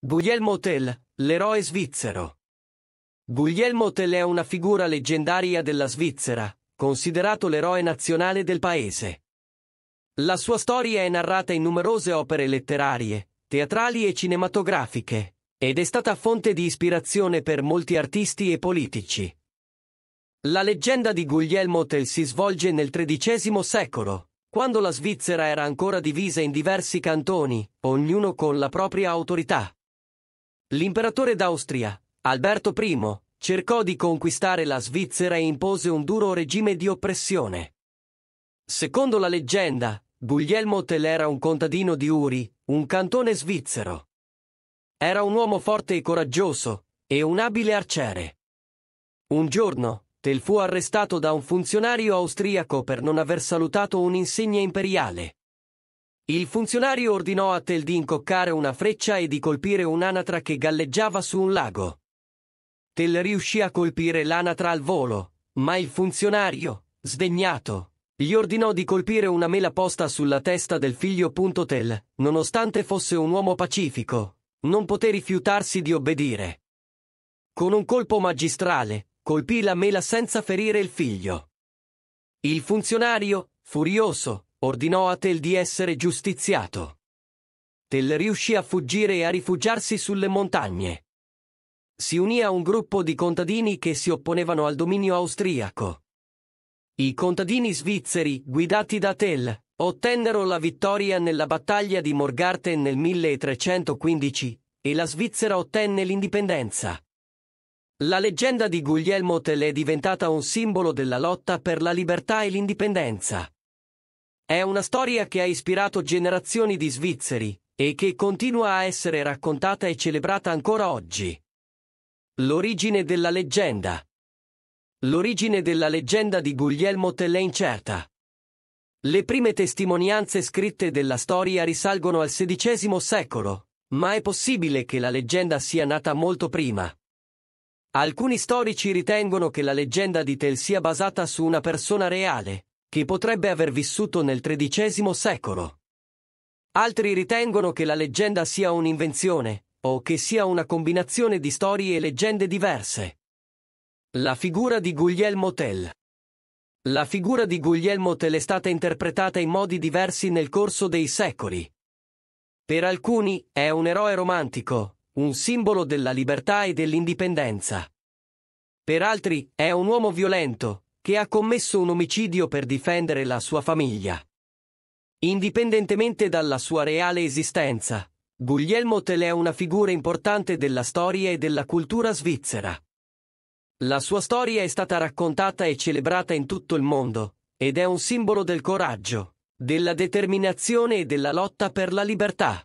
Guglielmo Tell, l'eroe svizzero. Guglielmo Tell è una figura leggendaria della Svizzera, considerato l'eroe nazionale del paese. La sua storia è narrata in numerose opere letterarie, teatrali e cinematografiche, ed è stata fonte di ispirazione per molti artisti e politici. La leggenda di Guglielmo Tell si svolge nel XIII secolo, quando la Svizzera era ancora divisa in diversi cantoni, ognuno con la propria autorità. L'imperatore d'Austria, Alberto I, cercò di conquistare la Svizzera e impose un duro regime di oppressione. Secondo la leggenda, Guglielmo Tell era un contadino di Uri, un cantone svizzero. Era un uomo forte e coraggioso, e un abile arciere. Un giorno, Tell fu arrestato da un funzionario austriaco per non aver salutato un'insegna imperiale. Il funzionario ordinò a Tel di incoccare una freccia e di colpire un'anatra che galleggiava su un lago. Tel riuscì a colpire l'anatra al volo, ma il funzionario, sdegnato, gli ordinò di colpire una mela posta sulla testa del figlio. Tel, nonostante fosse un uomo pacifico, non poté rifiutarsi di obbedire. Con un colpo magistrale, colpì la mela senza ferire il figlio. Il funzionario, furioso, ordinò a Tel di essere giustiziato. Tel riuscì a fuggire e a rifugiarsi sulle montagne. Si unì a un gruppo di contadini che si opponevano al dominio austriaco. I contadini svizzeri, guidati da Tel, ottennero la vittoria nella battaglia di Morgarten nel 1315 e la Svizzera ottenne l'indipendenza. La leggenda di Guglielmo Tell è diventata un simbolo della lotta per la libertà e l'indipendenza. È una storia che ha ispirato generazioni di svizzeri e che continua a essere raccontata e celebrata ancora oggi. L'origine della leggenda. L'origine della leggenda di Guglielmo Tell è incerta. Le prime testimonianze scritte della storia risalgono al XVI secolo, ma è possibile che la leggenda sia nata molto prima. Alcuni storici ritengono che la leggenda di Tell sia basata su una persona reale, che potrebbe aver vissuto nel XIII secolo. Altri ritengono che la leggenda sia un'invenzione, o che sia una combinazione di storie e leggende diverse. La figura di Guglielmo Tell La figura di Guglielmo Tell è stata interpretata in modi diversi nel corso dei secoli. Per alcuni è un eroe romantico, un simbolo della libertà e dell'indipendenza. Per altri è un uomo violento, che ha commesso un omicidio per difendere la sua famiglia. Indipendentemente dalla sua reale esistenza, Guglielmo Tell è una figura importante della storia e della cultura svizzera. La sua storia è stata raccontata e celebrata in tutto il mondo, ed è un simbolo del coraggio, della determinazione e della lotta per la libertà.